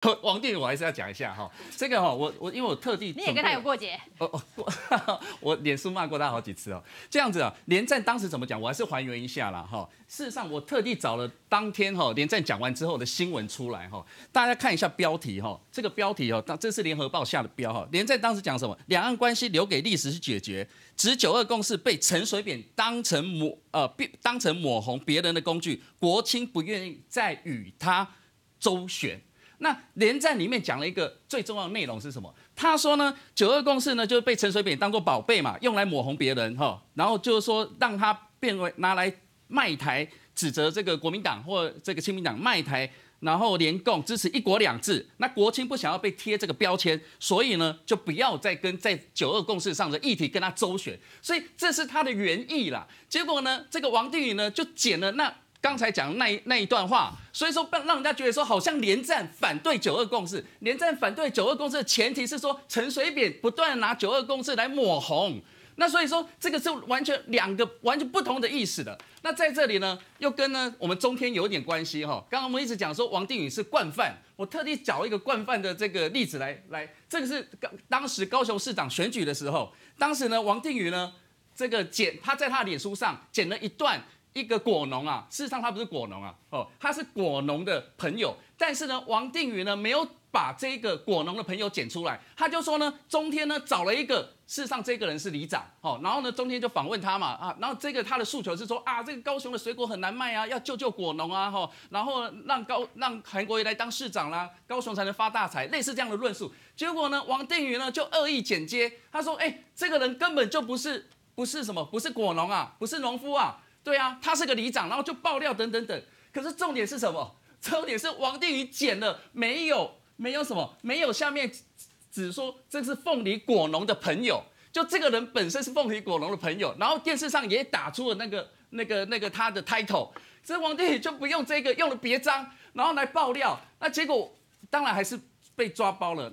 王店，我还是要讲一下哈，这个哈，我我因为我特地你也跟他有过节哦哦，我我脸书骂过他好几次哦，这样子啊，连战当时怎么讲，我还是还原一下啦。哈。事实上，我特地找了当天哈连战讲完之后的新闻出来哈，大家看一下标题哈，这个标题哦，当这是联合报下的标哈，连战当时讲什么？两岸关系留给历史去解决，指九二共识被陈水扁当成抹呃，当成抹红别人的工具，国青不愿意再与他周旋。那连战里面讲了一个最重要的内容是什么？他说呢，九二共识呢，就是被陈水扁当做宝贝嘛，用来抹红别人哈，然后就是说让他变为拿来卖台，指责这个国民党或这个亲民党卖台，然后联共支持一国两制。那国青不想要被贴这个标签，所以呢，就不要再跟在九二共识上的议题跟他周旋。所以这是他的原意啦。结果呢，这个王定宇呢就剪了那。刚才讲那一那一段话，所以说让让人家觉得说好像连战反对九二共识，连战反对九二共识的前提是说陈水扁不断拿九二共识来抹红，那所以说这个是完全两个完全不同的意思的。那在这里呢，又跟呢我们中天有点关系哈。刚刚我们一直讲说王定宇是惯犯，我特地找一个惯犯的这个例子来来，这个是当当时高雄市长选举的时候，当时呢王定宇呢这个剪他在他的脸书上剪了一段。一个果农啊，事实上他不是果农啊，哦，他是果农的朋友，但是呢，王定宇呢没有把这个果农的朋友捡出来，他就说呢，中天呢找了一个，事实上这个人是里长，哦，然后呢中天就访问他嘛，啊，然后这个他的诉求是说啊，这个高雄的水果很难卖啊，要救救果农啊，哈，然后让高让韩国瑜来当市长啦，高雄才能发大财，类似这样的论述，结果呢，王定宇呢就恶意剪接，他说，哎，这个人根本就不是不是什么，不是果农啊，不是农夫啊。对啊，他是个里长，然后就爆料等等等。可是重点是什么？重点是王定宇剪了没有？没有什么？没有下面只说这是凤梨果农的朋友，就这个人本身是凤梨果农的朋友。然后电视上也打出了那个、那个、那个他的 title，所以王定宇就不用这个，用了别章，然后来爆料。那结果当然还是被抓包了。